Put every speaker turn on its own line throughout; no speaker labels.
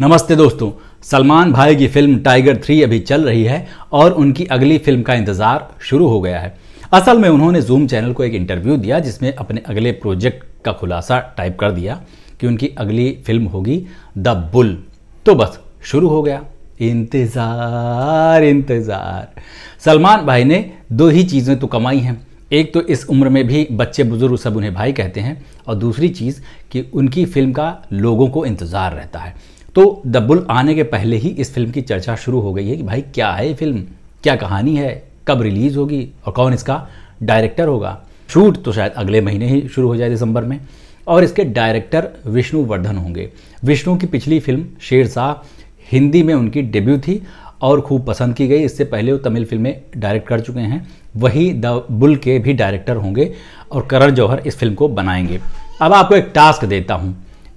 नमस्ते दोस्तों सलमान भाई की फिल्म टाइगर थ्री अभी चल रही है और उनकी अगली फिल्म का इंतज़ार शुरू हो गया है असल में उन्होंने जूम चैनल को एक इंटरव्यू दिया जिसमें अपने अगले प्रोजेक्ट का खुलासा टाइप कर दिया कि उनकी अगली फिल्म होगी द बुल तो बस शुरू हो गया इंतज़ार इंतज़ार सलमान भाई ने दो ही चीज़ें तो कमाई हैं एक तो इस उम्र में भी बच्चे बुजुर्ग सब उन्हें भाई कहते हैं और दूसरी चीज़ कि उनकी फिल्म का लोगों को इंतज़ार रहता है तो द बुल आने के पहले ही इस फिल्म की चर्चा शुरू हो गई है कि भाई क्या है फिल्म क्या कहानी है कब रिलीज़ होगी और कौन इसका डायरेक्टर होगा शूट तो शायद अगले महीने ही शुरू हो जाए दिसंबर में और इसके डायरेक्टर विष्णु वर्धन होंगे विष्णु की पिछली फिल्म शेरशाह हिंदी में उनकी डेब्यू थी और खूब पसंद की गई इससे पहले वो तमिल फिल्में डायरेक्ट कर चुके हैं वही द बुल के भी डायरेक्टर होंगे और करण जौहर इस फिल्म को बनाएंगे अब आपको एक टास्क देता हूँ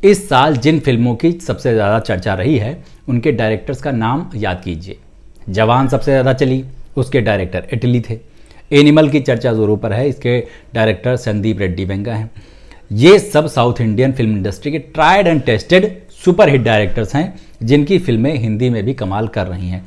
इस साल जिन फिल्मों की सबसे ज़्यादा चर्चा रही है उनके डायरेक्टर्स का नाम याद कीजिए जवान सबसे ज़्यादा चली उसके डायरेक्टर इटली थे एनिमल की चर्चा जोरों पर है इसके डायरेक्टर संदीप रेड्डी वेंगा हैं ये सब साउथ इंडियन फिल्म इंडस्ट्री के tried and tested superhit directors हैं जिनकी फिल्में हिंदी में भी कमाल कर रही हैं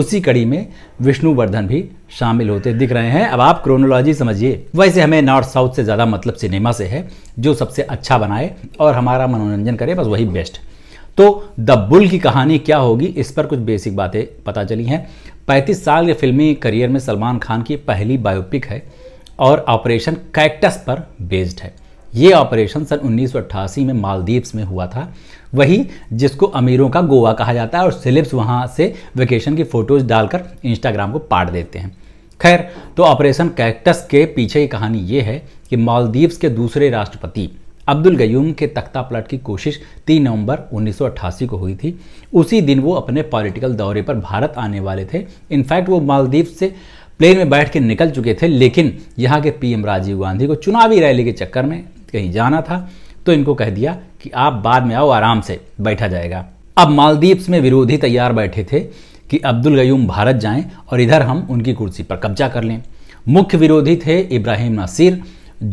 उसी कड़ी में विष्णुवर्धन भी शामिल होते दिख रहे हैं अब आप क्रोनोलॉजी समझिए वैसे हमें नॉर्थ साउथ से ज़्यादा मतलब सिनेमा से है जो सबसे अच्छा बनाए और हमारा मनोरंजन करे बस वही बेस्ट तो द बुल की कहानी क्या होगी इस पर कुछ बेसिक बातें पता चली हैं पैंतीस साल के फिल्मी करियर में सलमान खान की पहली बायोपिक है और ऑपरेशन कैक्टस पर बेस्ड है ये ऑपरेशन सन उन्नीस में मालदीव्स में हुआ था वही जिसको अमीरों का गोवा कहा जाता है और सिलिप्स वहाँ से वेकेशन की फ़ोटोज़ डालकर इंस्टाग्राम को पाट देते हैं खैर तो ऑपरेशन कैक्टस के पीछे की कहानी ये है कि मालदीव्स के दूसरे राष्ट्रपति अब्दुल गयूम के तख्ता पलट की कोशिश 3 नवंबर 1988 को हुई थी उसी दिन वो अपने पॉलिटिकल दौरे पर भारत आने वाले थे इनफैक्ट वो मालदीव से प्लेन में बैठ के निकल चुके थे लेकिन यहाँ के पीएम राजीव गांधी को चुनावी रैली के चक्कर में कहीं जाना था तो इनको कह दिया कि आप बाद में आओ आराम से बैठा जाएगा अब मालदीव्स में विरोधी तैयार बैठे थे कि अब्दुल गयूम भारत जाएं और इधर हम उनकी कुर्सी पर कब्जा कर लें मुख्य विरोधी थे इब्राहिम नासिर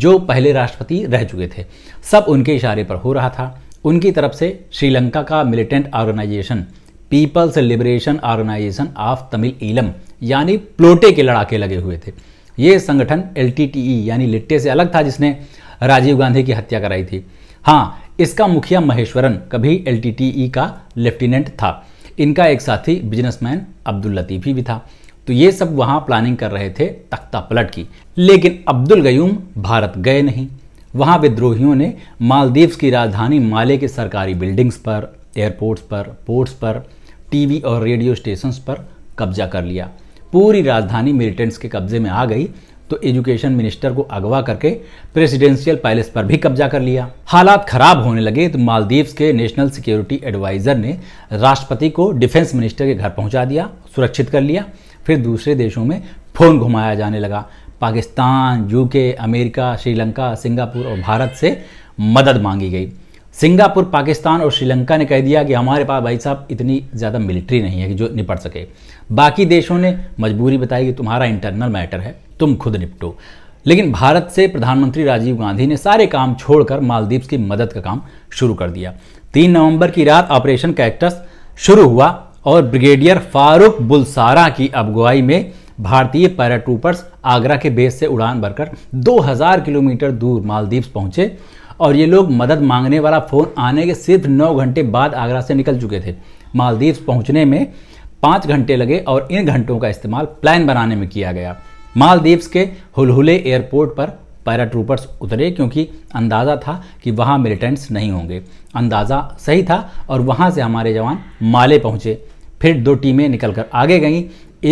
जो पहले राष्ट्रपति रह चुके थे सब उनके इशारे पर हो रहा था उनकी तरफ से श्रीलंका का militant organisation peoples liberation organisation of Tamil Eelam यानी प्लोटे के लड़ाके लगे हुए थे ये संगठन एल e, यानी लिट्टे से अलग था जिसने राजीव गांधी की हत्या कराई थी हाँ इसका मुखिया महेश्वरन कभी एल का लेफ्टिनेंट था इनका एक साथी बिजनेसमैन अब्दुल लतीफी भी था तो ये सब वहाँ प्लानिंग कर रहे थे तख्ता पलट की लेकिन अब्दुल गयूम भारत गए नहीं वहाँ विद्रोहियों ने मालदीव्स की राजधानी माले के सरकारी बिल्डिंग्स पर एयरपोर्ट्स पर पोर्ट्स पर टीवी और रेडियो स्टेशंस पर कब्जा कर लिया पूरी राजधानी मिलिटेंट्स के कब्जे में आ गई तो एजुकेशन मिनिस्टर को अगवा करके प्रेसिडेंशियल पैलेस पर भी कब्जा कर लिया हालात खराब होने लगे तो मालदीव्स के नेशनल सिक्योरिटी एडवाइजर ने राष्ट्रपति को डिफेंस मिनिस्टर के घर पहुंचा दिया सुरक्षित कर लिया फिर दूसरे देशों में फोन घुमाया जाने लगा Pakistan UK America Sri Lanka Singapore और भारत से मदद मांगी गई सिंगापुर पाकिस्तान और श्रीलंका ने कह दिया कि हमारे पास भाई साहब इतनी ज़्यादा मिलिट्री नहीं है कि जो निपट सके बाकी देशों ने मजबूरी बताई कि तुम्हारा इंटरनल मैटर है तुम खुद निपटो लेकिन भारत से प्रधानमंत्री राजीव गांधी ने सारे काम छोड़कर मालदीव्स की मदद का काम शुरू कर दिया तीन नवंबर की रात ऑपरेशन कैक्टस शुरू हुआ और ब्रिगेडियर फारूक बुलसारा की अगुवाई में भारतीय पैराट्रूपर्स आगरा के बेस से उड़ान भरकर 2000 किलोमीटर दूर मालदीव्स पहुंचे और ये लोग मदद मांगने वाला फ़ोन आने के सिर्फ नौ घंटे बाद आगरा से निकल चुके थे मालदीव्स पहुंचने में पाँच घंटे लगे और इन घंटों का इस्तेमाल प्लान बनाने में किया गया मालदीव्स के हुलहुले एयरपोर्ट पर पैराट्रूपर्स उतरे क्योंकि अंदाज़ा था कि वहाँ मिलिटेंट्स नहीं होंगे अंदाज़ा सही था और वहाँ से हमारे जवान माले पहुँचे फिर दो टीमें निकलकर आगे गईं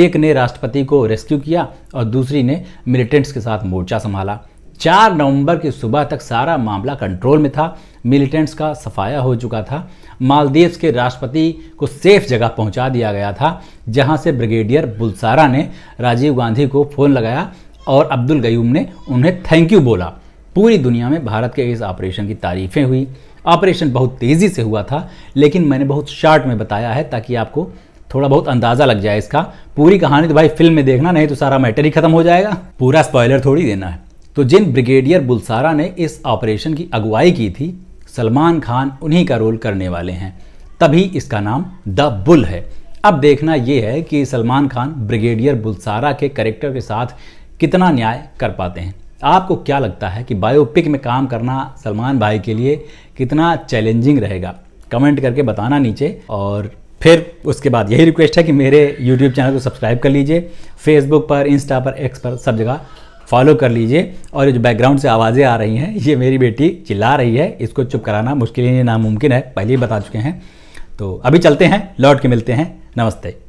एक ने राष्ट्रपति को रेस्क्यू किया और दूसरी ने मिलिटेंट्स के साथ मोर्चा संभाला चार नवंबर की सुबह तक सारा मामला कंट्रोल में था मिलिटेंट्स का सफाया हो चुका था मालदीव्स के राष्ट्रपति को सेफ जगह पहुंचा दिया गया था जहां से ब्रिगेडियर बुलसारा ने राजीव गांधी को फ़ोन लगाया और अब्दुल गयूम ने उन्हें थैंक यू बोला पूरी दुनिया में भारत के इस ऑपरेशन की तारीफ़ें हुई ऑपरेशन बहुत तेज़ी से हुआ था लेकिन मैंने बहुत शार्ट में बताया है ताकि आपको थोड़ा बहुत अंदाज़ा लग जाए इसका पूरी कहानी तो भाई फिल्म में देखना नहीं तो सारा मैटर ही खत्म हो जाएगा पूरा स्पॉयलर थोड़ी देना है तो जिन ब्रिगेडियर बुलसारा ने इस ऑपरेशन की अगुवाई की थी सलमान खान उन्हीं का रोल करने वाले हैं तभी इसका नाम द बुल है अब देखना यह है कि सलमान खान ब्रिगेडियर बुलसारा के करेक्टर के साथ कितना न्याय कर पाते हैं आपको क्या लगता है कि बायोपिक में काम करना सलमान भाई के लिए कितना चैलेंजिंग रहेगा कमेंट करके बताना नीचे और फिर उसके बाद यही रिक्वेस्ट है कि मेरे यूट्यूब चैनल को सब्सक्राइब कर लीजिए फेसबुक पर इंस्टा पर एक्स पर सब जगह फॉलो कर लीजिए और ये जो बैकग्राउंड से आवाज़ें आ रही हैं ये मेरी बेटी चिल्ला रही है इसको चुप कराना मुश्किल ही नामुमकिन है पहले ही बता चुके हैं तो अभी चलते हैं लौट के मिलते हैं नमस्ते